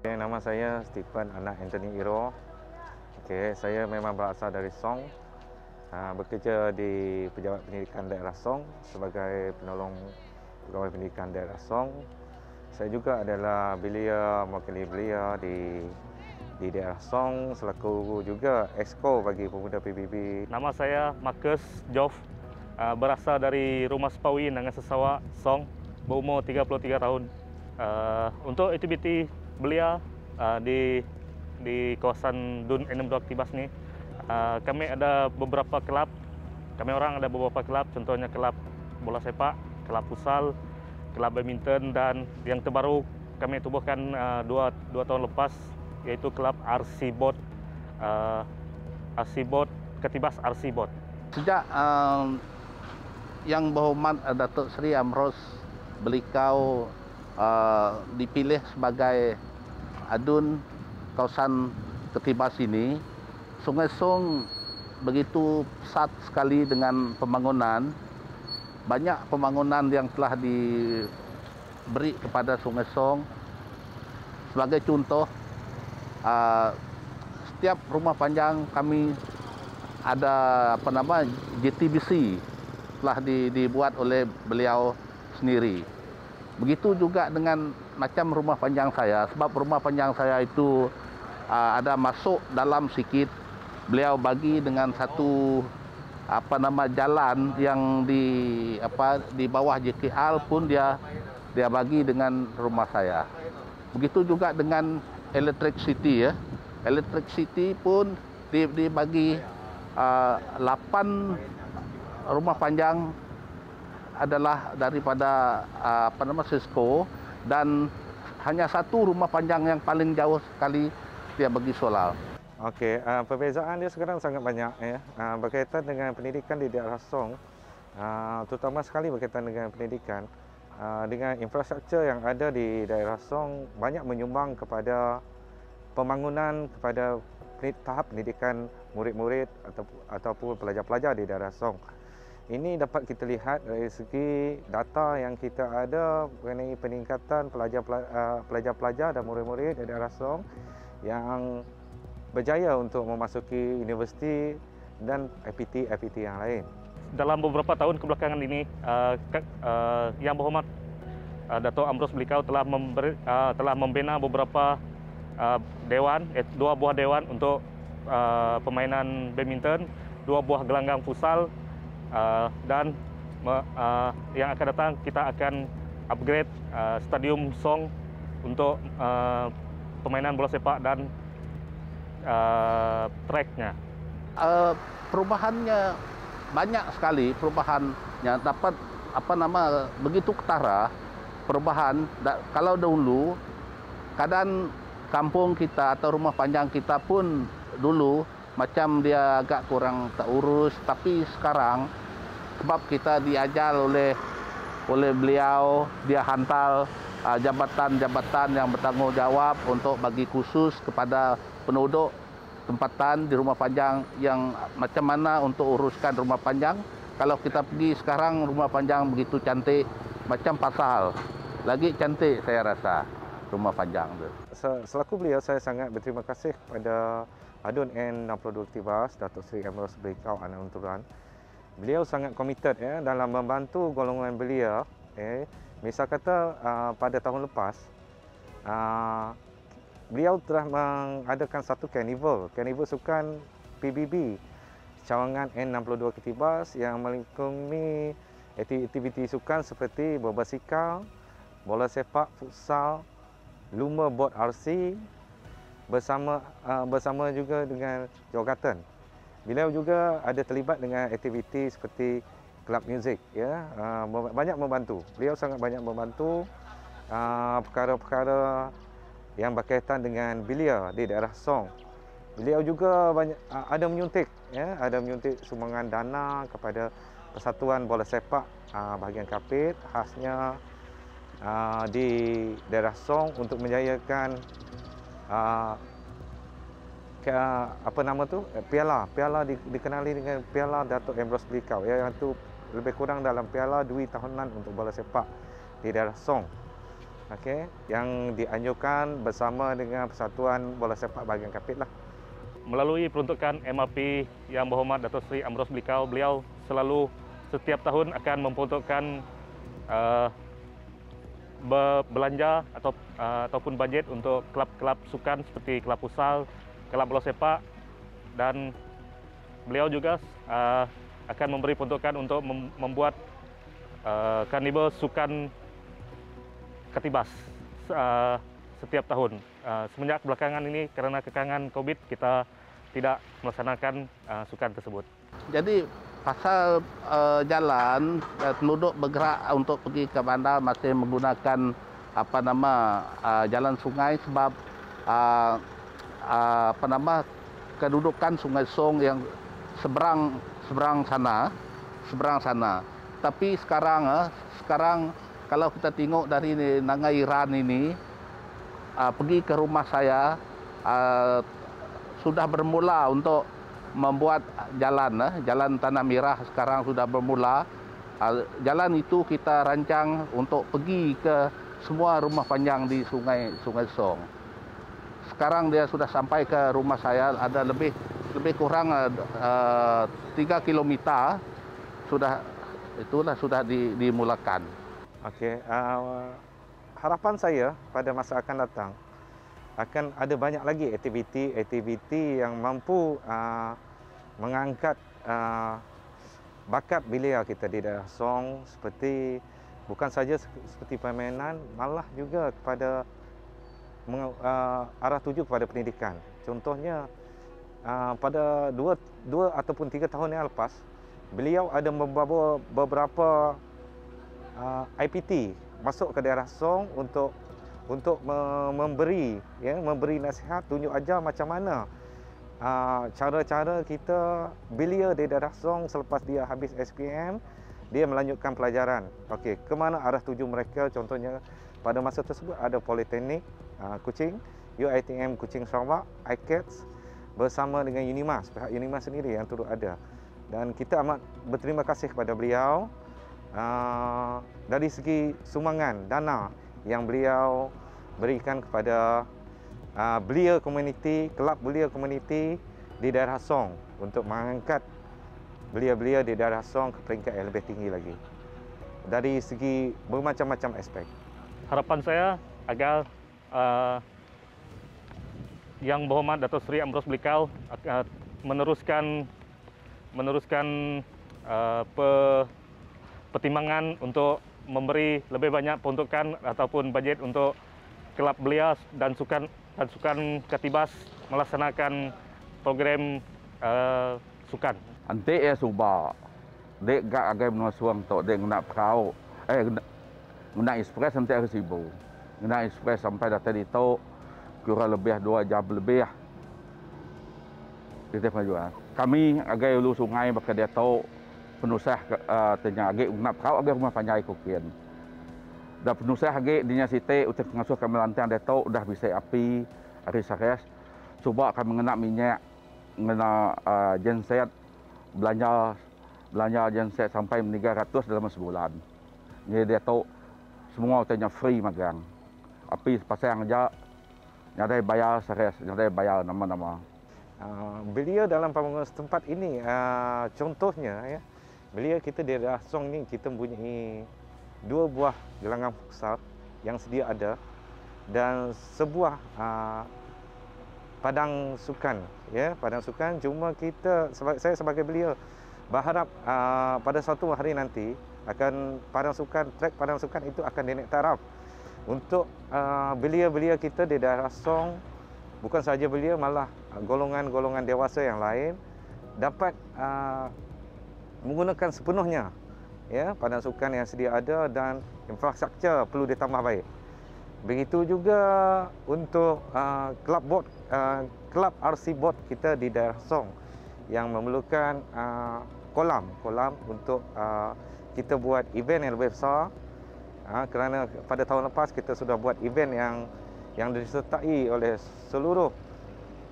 Okay, nama saya Stephen anak Anthony Iro. Okay, saya memang berasal dari Song. Ha, bekerja di Pejabat Pendidikan Daerah Song sebagai penolong Pejabat pendidikan daerah Song. Saya juga adalah belia mewakili belia di di daerah Song selaku juga esko bagi pemuda PBB. Nama saya Marcus Joff, ah, berasal dari rumah Sepawi dengan sesawa Song, berumur 33 tahun. Ah, untuk aktiviti belia ah, di di kawasan Dun Enam Dua Aktibas ni, kami ada beberapa kelab. Kami orang ada beberapa kelab, contohnya kelab bola sepak, kelab pusal, kelab badminton dan yang terbaru kami tubuhkan uh, dua, dua tahun lepas yaitu klub Arsibot uh, eh, Arsibot Ketibas Arsibot. Sejak um, yang berhormat eh, Datuk Seri Amros Belikau uh, eh, dipilih sebagai adun kawasan Ketibas ini, Sungai Song begitu pesat sekali dengan pembangunan. Banyak pembangunan yang telah diberi kepada Sungai Song. Sebagai contoh, Ah, setiap rumah panjang kami ada apa nama GTBC telah dibuat oleh beliau sendiri. Begitu juga dengan macam rumah panjang saya sebab rumah panjang saya itu uh, ada masuk dalam sikit beliau bagi dengan satu apa nama jalan yang di apa di bawah JKL pun dia dia bagi dengan rumah saya. Begitu juga dengan electric city ya. Electric city pun di, di bagi uh, ah, rumah panjang adalah daripada uh, apa nama Cisco dan hanya satu rumah panjang yang paling jauh sekali dia bagi solar. Okey, uh, perbezaan dia sekarang sangat banyak ya. Uh, berkaitan dengan pendidikan di daerah Song, uh, terutama sekali berkaitan dengan pendidikan. Ah, dengan infrastruktur yang ada di daerah Song banyak menyumbang kepada pembangunan kepada tahap pendidikan murid-murid ataupun pelajar-pelajar di daerah Song. Ini dapat kita lihat dari segi data yang kita ada mengenai peningkatan ah, pelajar-pelajar dan murid-murid di daerah Song yang berjaya untuk memasuki universiti dan IPT-IPT yang lain dalam beberapa tahun kebelakangan ini eh, eh, yang berhormat uh, Dato Ambros Belikau telah memberi telah membina beberapa dewan dua buah dewan untuk uh, permainan badminton, dua buah gelanggang futsal dan yang akan datang kita akan upgrade stadium Song untuk uh, permainan bola sepak dan uh, tracknya. perubahannya banyak sekali perubahan yang dapat apa nama begitu ketara perubahan da, kalau dahulu keadaan kampung kita atau rumah panjang kita pun dulu macam dia agak kurang tak urus tapi sekarang sebab kita diajar oleh oleh beliau dia hantar ah, jabatan-jabatan uh, yang bertanggungjawab untuk bagi khusus kepada penduduk tempatan di rumah panjang yang macam mana untuk uruskan rumah panjang. Kalau kita pergi sekarang rumah panjang begitu cantik macam pasal. Lagi cantik saya rasa rumah panjang tu. Selaku beliau saya sangat berterima kasih kepada Adun N62 Tibas Datuk Seri Emerald Sebelikau Anak Unturan. Beliau sangat komited ya dalam membantu golongan belia. Eh, misal kata uh, pada tahun lepas uh, beliau telah mengadakan satu carnival, carnival sukan PBB cawangan N62 Ketibas yang melingkungi aktiviti sukan seperti berbasikal, bola sepak, futsal, lumba bot RC bersama uh, bersama juga dengan jogatan. Beliau juga ada terlibat dengan aktiviti seperti club music ya, uh, banyak membantu. Beliau sangat banyak membantu uh, perkara-perkara yang berkaitan dengan bilia di daerah Song. Beliau juga banyak, ada menyuntik ya, ada menyuntik sumbangan dana kepada Persatuan Bola Sepak bahagian Kapit khasnya di daerah Song untuk menjayakan apa nama tu eh, piala piala dikenali dengan piala Datuk Emros Blikau ya, yang itu lebih kurang dalam piala dua tahunan untuk bola sepak di daerah Song okey yang dianjurkan bersama dengan persatuan bola sepak bahagian Kapit lah melalui peruntukan MRP yang berhormat Dato Sri Amros Blikau beliau selalu setiap tahun akan memperuntukkan uh, belanja atau uh, ataupun bajet untuk kelab-kelab sukan seperti kelab futsal, kelab bola sepak dan beliau juga uh, akan memberi peruntukan untuk mem- membuat uh, karnival uh, sukan ketibas uh, setiap tahun. Uh, semenjak belakangan ini karena kekangan COVID kita tidak melaksanakan uh, sukan tersebut. Jadi pasal uh, jalan uh, penduduk bergerak untuk pergi ke bandar masih menggunakan apa nama uh, jalan sungai sebab uh, uh, apa nama kedudukan sungai Song yang seberang seberang sana seberang sana. Tapi sekarang uh, sekarang kalau kita tengok dari Nangai Iran ini uh, pergi ke rumah saya uh, sudah bermula untuk membuat jalan uh, jalan tanah merah sekarang sudah bermula uh, jalan itu kita rancang untuk pergi ke semua rumah panjang di sungai Sungai Song sekarang dia sudah sampai ke rumah saya ada lebih lebih kurang uh, 3 km sudah itulah sudah dimulakan Okey, uh, harapan saya pada masa akan datang akan ada banyak lagi aktiviti-aktiviti yang mampu uh, mengangkat uh, bakat bilia kita di daerah Song seperti bukan saja seperti permainan malah juga kepada uh, arah tuju kepada pendidikan. Contohnya uh, pada dua dua ataupun tiga tahun yang lepas beliau ada membawa beberapa uh, ah, IPT masuk ke daerah Song untuk untuk me memberi ya memberi nasihat tunjuk ajar macam mana ah, cara-cara uh, kita bilia di daerah Song selepas dia habis SPM dia melanjutkan pelajaran okey ke mana arah tuju mereka contohnya pada masa tersebut ada politeknik uh, Kuching UiTM Kuching Sarawak iCats bersama dengan Unimas pihak Unimas sendiri yang turut ada dan kita amat berterima kasih kepada beliau uh, dari segi sumbangan dana yang beliau berikan kepada uh, belia komuniti, kelab belia komuniti di daerah Song untuk mengangkat belia-belia di daerah Song ke peringkat yang lebih tinggi lagi dari segi bermacam-macam aspek. Harapan saya agar uh, yang berhormat Dato' Sri Ambros Blikau uh, meneruskan meneruskan uh, pertimbangan untuk memberi lebih banyak peruntukan ataupun bajet untuk kelab belia dan sukan dan sukan ketibas melaksanakan program uh, sukan. Ante ya suba. Dek ga agai menua suang tok dek nak kau. Eh guna ekspres sampai ke sibu. Guna ekspres sampai datang di tok kurang lebih 2 jam lebih ah. Kita maju ah. Kami agai ulu sungai bakal dia tok penusah uh, tenyang agi ugnap kau rumah panjai ku Dah penusah agi dinya site ucap pengasuh kami lantai anda tahu dah bisa api ari sakes. Cuba akan mengenak minyak mengenak uh, genset belanja belanja genset sampai 300 dalam sebulan. Ni dia tahu semua utenya free magang. Api pasang aja nyadai bayar sakes nyadai bayar nama-nama. Ah, beliau dalam pembangunan setempat ini ah, contohnya ya, Belia kita di daerah Song ni kita mempunyai dua buah gelanggang futsal yang sedia ada dan sebuah aa, ah, padang sukan ya padang sukan cuma kita saya sebagai belia berharap aa, ah, pada satu hari nanti akan padang sukan trek padang sukan itu akan dinaik taraf untuk ah, belia-belia kita di daerah Song bukan saja belia malah golongan-golongan dewasa yang lain dapat aa, menggunakan sepenuhnya ya padang sukan yang sedia ada dan infrastruktur perlu ditambah baik. Begitu juga untuk uh, kelab uh, board kelab uh, RC board kita di daerah Song yang memerlukan uh, kolam kolam untuk uh, kita buat event yang lebih besar uh, kerana pada tahun lepas kita sudah buat event yang yang disertai oleh seluruh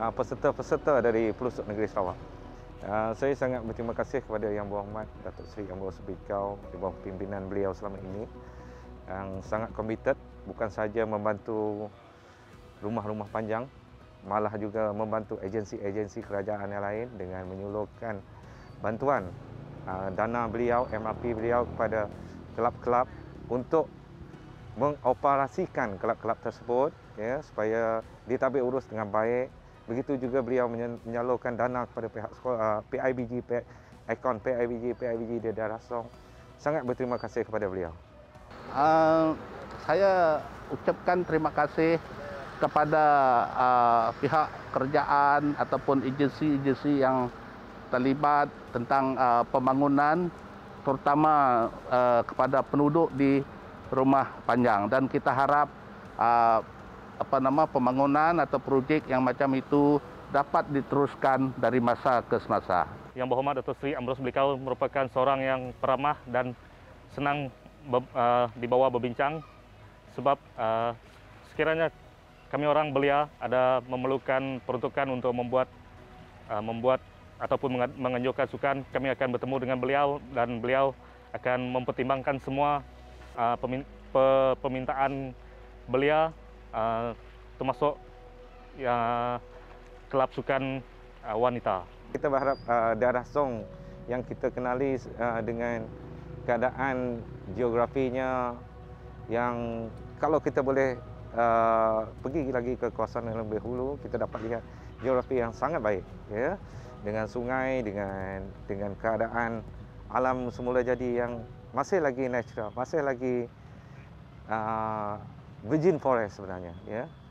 uh, peserta-peserta uh, dari pelosok negeri Sarawak. Ah, saya sangat berterima kasih kepada Yang Berhormat Datuk Seri Yang Berhormat Sepikau di bawah pimpinan beliau selama ini yang sangat komited bukan saja membantu rumah-rumah panjang malah juga membantu agensi-agensi kerajaan yang lain dengan menyulurkan bantuan ah, dana beliau, MRP beliau kepada kelab-kelab untuk mengoperasikan kelab-kelab tersebut ya, supaya ditabik urus dengan baik Begitu juga beliau menyalurkan dana kepada pihak sekolah, uh, ah, PIBG, ikon PIBG, PIBG di daerah Song. Sangat berterima kasih kepada beliau. Uh, saya ucapkan terima kasih kepada uh, pihak kerjaan ataupun agensi-agensi yang terlibat tentang uh, pembangunan terutama uh, kepada penduduk di rumah panjang dan kita harap uh, apa nama pembangunan atau proyek yang macam itu dapat diteruskan dari masa ke semasa. Yang Berhormat Datuk Sri Ambrose Blikau merupakan seorang yang peramah dan senang be, uh, dibawa berbincang sebab uh, sekiranya kami orang belia ada memerlukan peruntukan untuk membuat uh, membuat ataupun menganjurkan sukan kami akan bertemu dengan beliau dan beliau akan mempertimbangkan semua uh, pemintaan belia Ah, termasuk ya kelab sukan uh, ah, wanita. Kita berharap uh, ah, daerah Song yang kita kenali uh, dengan keadaan geografinya yang kalau kita boleh uh, pergi lagi ke kawasan yang lebih hulu kita dapat lihat geografi yang sangat baik ya dengan sungai dengan dengan keadaan alam semula jadi yang masih lagi natural masih lagi virgin forest sebenarnya ya